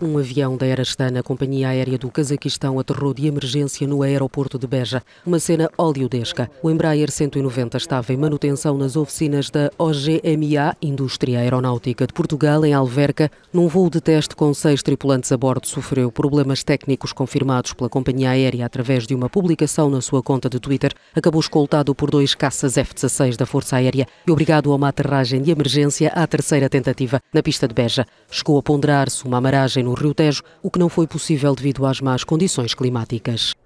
Um avião da Aerastan, a companhia aérea do Cazaquistão, aterrou de emergência no aeroporto de Beja. Uma cena oleodesca. O Embraer 190 estava em manutenção nas oficinas da OGMA, Indústria Aeronáutica de Portugal, em Alverca. Num voo de teste com seis tripulantes a bordo, sofreu problemas técnicos confirmados pela companhia aérea através de uma publicação na sua conta de Twitter. Acabou escoltado por dois caças F-16 da Força Aérea e obrigado a uma aterragem de emergência à terceira tentativa, na pista de Beja. Chegou a ponderar-se uma amaragem no Rio Tejo, o que não foi possível devido às más condições climáticas.